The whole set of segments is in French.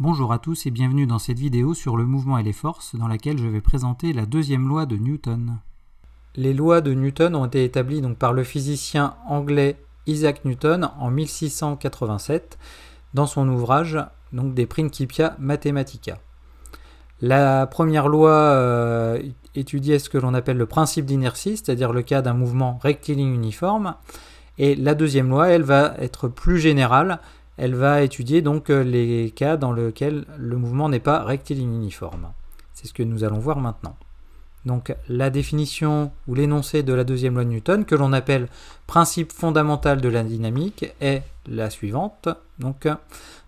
Bonjour à tous et bienvenue dans cette vidéo sur le mouvement et les forces dans laquelle je vais présenter la deuxième loi de Newton. Les lois de Newton ont été établies donc par le physicien anglais Isaac Newton en 1687 dans son ouvrage donc des Principia Mathematica. La première loi euh, étudiait ce que l'on appelle le principe d'inertie, c'est-à-dire le cas d'un mouvement rectiligne uniforme, et la deuxième loi, elle va être plus générale, elle va étudier donc euh, les cas dans lesquels le mouvement n'est pas rectiligne uniforme. C'est ce que nous allons voir maintenant. Donc la définition ou l'énoncé de la deuxième loi de Newton, que l'on appelle principe fondamental de la dynamique, est la suivante. Donc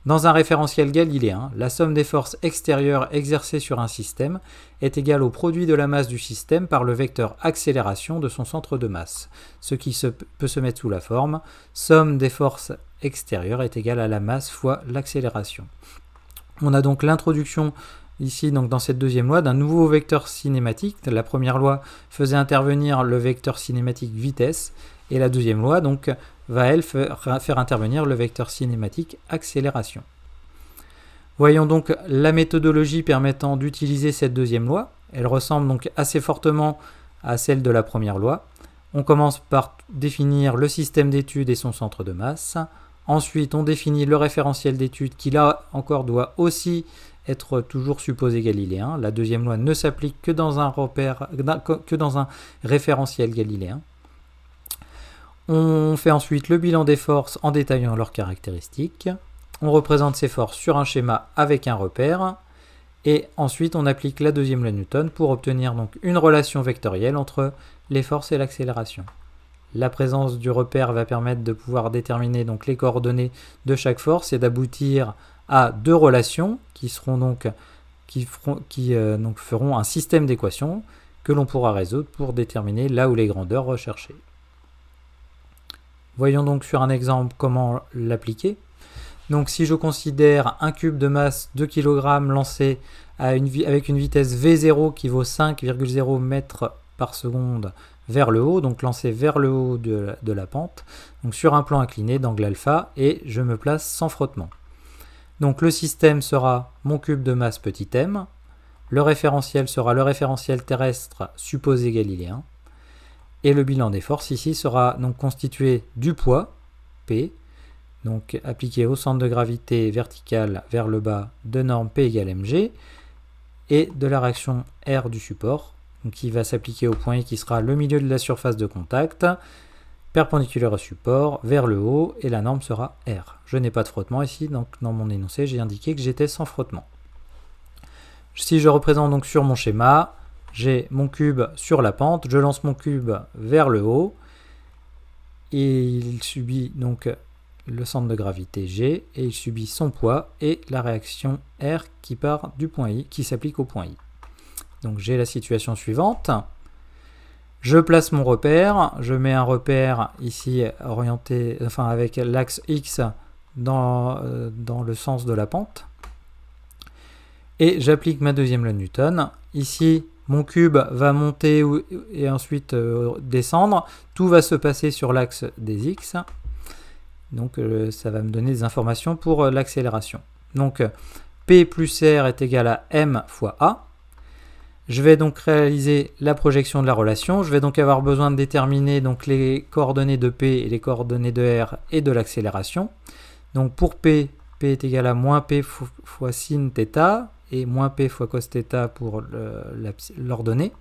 dans un référentiel galiléen, la somme des forces extérieures exercées sur un système est égale au produit de la masse du système par le vecteur accélération de son centre de masse, ce qui se peut se mettre sous la forme somme des forces extérieur est égal à la masse fois l'accélération. On a donc l'introduction ici donc dans cette deuxième loi d'un nouveau vecteur cinématique. La première loi faisait intervenir le vecteur cinématique vitesse et la deuxième loi donc va elle faire intervenir le vecteur cinématique accélération. Voyons donc la méthodologie permettant d'utiliser cette deuxième loi. Elle ressemble donc assez fortement à celle de la première loi. On commence par définir le système d'étude et son centre de masse. Ensuite, on définit le référentiel d'étude qui là encore doit aussi être toujours supposé galiléen. La deuxième loi ne s'applique que dans un référentiel galiléen. On fait ensuite le bilan des forces en détaillant leurs caractéristiques. On représente ces forces sur un schéma avec un repère. Et ensuite, on applique la deuxième loi Newton pour obtenir donc une relation vectorielle entre les forces et l'accélération. La présence du repère va permettre de pouvoir déterminer donc les coordonnées de chaque force et d'aboutir à deux relations qui seront donc qui, feront, qui euh, donc feront un système d'équations que l'on pourra résoudre pour déterminer là où les grandeurs recherchées. Voyons donc sur un exemple comment l'appliquer. Donc si je considère un cube de masse 2 kg lancé à une, avec une vitesse V0 qui vaut 5,0 mètres par seconde vers le haut, donc lancé vers le haut de la, pente, donc sur un plan incliné d'angle alpha, et je me place sans frottement. Donc le système sera mon cube de masse petit m, le référentiel sera le référentiel terrestre supposé galiléen, et le bilan des forces ici sera donc constitué du poids, P, donc appliqué au centre de gravité vertical vers le bas de norme P égale mg, et de la réaction R du support, qui va s'appliquer au point I, qui sera le milieu de la surface de contact, perpendiculaire au support, vers le haut, et la norme sera R. Je n'ai pas de frottement ici, donc dans mon énoncé, j'ai indiqué que j'étais sans frottement. Si je représente donc sur mon schéma, j'ai mon cube sur la pente, je lance mon cube vers le haut, et il subit donc le centre de gravité G, et il subit son poids, et la réaction R qui part du point I, qui s'applique au point I. Donc j'ai la situation suivante. Je place mon repère, je mets un repère ici orienté, enfin avec l'axe X dans, euh, le sens de la pente. Et j'applique ma deuxième loi de Newton. Ici, mon cube va monter et ensuite euh, descendre. Tout va se passer sur l'axe des X. Donc euh, ça va me donner des informations pour l'accélération. Donc P plus R est égal à M fois A. Je vais donc réaliser la projection de la relation. Je vais donc avoir besoin de déterminer donc les coordonnées de P et les coordonnées de R et de l'accélération. Donc pour P, P est égal à moins P fois sinθ et moins P fois cos pour l'ordonnée.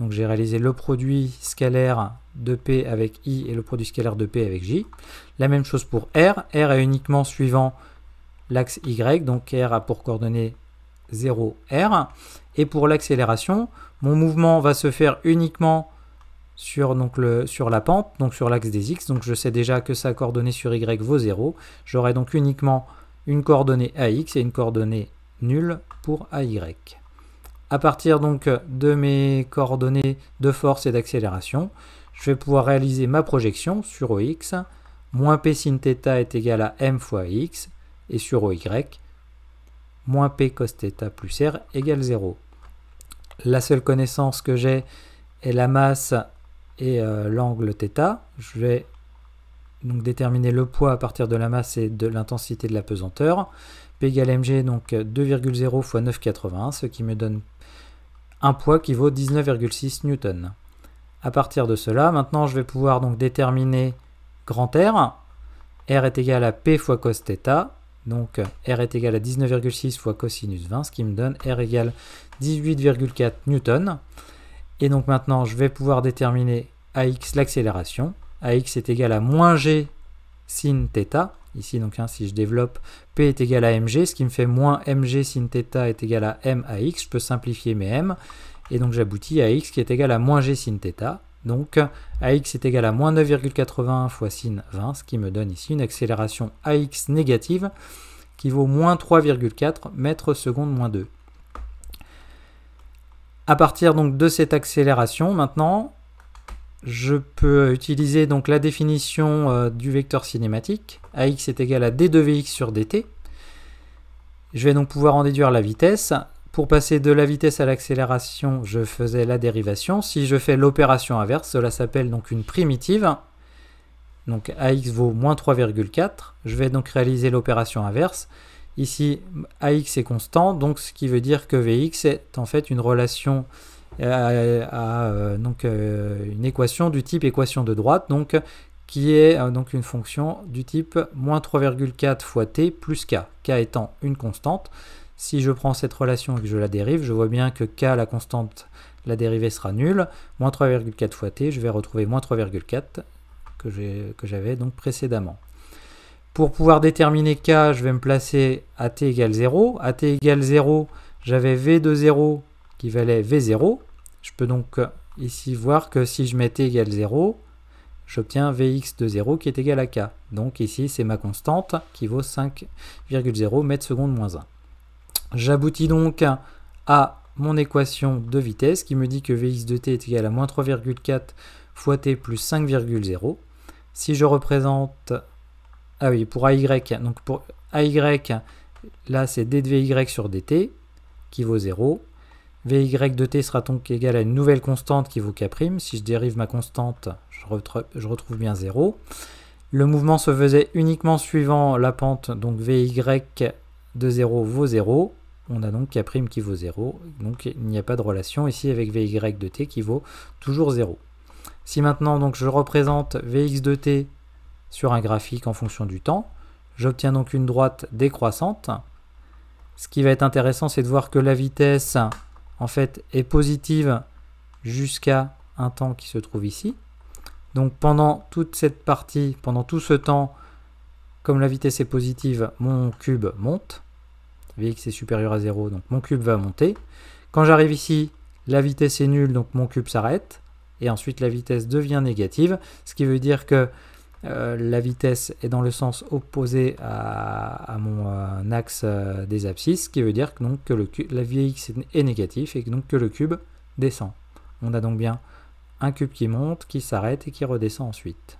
Donc j'ai réalisé le produit scalaire de P avec I et le produit scalaire de P avec J. La même chose pour R. R est uniquement suivant l'axe Y, donc R a pour coordonnée 0, R. Et pour l'accélération, mon mouvement va se faire uniquement sur, donc le, sur la pente, donc sur l'axe des x. Donc je sais déjà que sa coordonnée sur y vaut 0. J'aurai donc uniquement une coordonnée ax et une coordonnée nulle pour ay. À partir donc de mes coordonnées de force et d'accélération, je vais pouvoir réaliser ma projection sur OX. Moins P sin est égal à m fois x et sur OY, moins P cos θ plus R égale 0. La seule connaissance que j'ai est la masse et euh, l'angle θ. Je vais donc déterminer le poids à partir de la masse et de l'intensité de la pesanteur. P égale mg, donc 2,0 fois 9,81, ce qui me donne un poids qui vaut 19,6 newton. À partir de cela, maintenant je vais pouvoir donc déterminer grand R. R est égal à P fois cos θ donc R est égal à 19,6 fois cosinus 20, ce qui me donne R égale 18,4 newton. Et donc maintenant, je vais pouvoir déterminer AX l'accélération. AX est égal à moins G sin θ. Ici, donc, hein, si je développe, P est égal à mg, ce qui me fait moins mg sin θ est égal à m ax. Je peux simplifier mes m. Et donc, j'aboutis à x qui est égal à moins g sin θ. Donc AX est égal à moins 9,80 fois sin 20, ce qui me donne ici une accélération AX négative qui vaut moins 3,4 mètres seconde moins 2. À partir donc de cette accélération, maintenant, je peux utiliser donc la définition euh, du vecteur cinématique. AX est égal à d2vx sur dt. Je vais donc pouvoir en déduire la vitesse. Pour passer de la vitesse à l'accélération, je faisais la dérivation. Si je fais l'opération inverse, cela s'appelle donc une primitive. Donc ax vaut moins 3,4. Je vais donc réaliser l'opération inverse. Ici, ax est constant, donc ce qui veut dire que vx est en fait une relation euh, à, euh, donc, euh, une équation du type équation de droite, donc qui est donc une fonction du type moins 3,4 fois t plus k, k étant une constante. Si je prends cette relation et que je la dérive, je vois bien que k, la constante, la dérivée sera nulle. Moins 3,4 fois t, je vais retrouver moins 3,4 que j'avais donc précédemment. Pour pouvoir déterminer k, je vais me placer à t égale 0. À t égale 0, j'avais v de 0 qui valait v0. Je peux donc ici voir que si je mets t égale 0, j'obtiens Vx de 0 qui est égal à k. Donc ici, c'est ma constante qui vaut 5,0 mètres seconde moins 1. J'aboutis donc à mon équation de vitesse qui me dit que Vx de t est égal à moins 3,4 fois t plus 5,0. Si je représente... Ah oui, pour AY, donc pour AY, là c'est d de Vy sur dt qui vaut 0. Vy de t sera donc égal à une nouvelle constante qui vaut K'. Si je dérive ma constante, je, retrouve, je retrouve bien 0. Le mouvement se faisait uniquement suivant la pente, donc Vy de 0 vaut 0 on a donc K' qui vaut 0, donc il n'y a pas de relation ici avec Vy de t qui vaut toujours 0. Si maintenant donc je représente Vx de t sur un graphique en fonction du temps, j'obtiens donc une droite décroissante. Ce qui va être intéressant, c'est de voir que la vitesse en fait est positive jusqu'à un temps qui se trouve ici. Donc pendant toute cette partie, pendant tout ce temps, comme la vitesse est positive, mon cube monte. Vx est supérieur à 0, donc mon cube va monter. Quand j'arrive ici, la vitesse est nulle, donc mon cube s'arrête. Et ensuite, la vitesse devient négative, ce qui veut dire que euh, la vitesse est dans le sens opposé à, mon euh, axe euh, des abscisses, ce qui veut dire que, donc, que le la Vx est négatif et donc que le cube descend. On a donc bien un cube qui monte, qui s'arrête et qui redescend ensuite.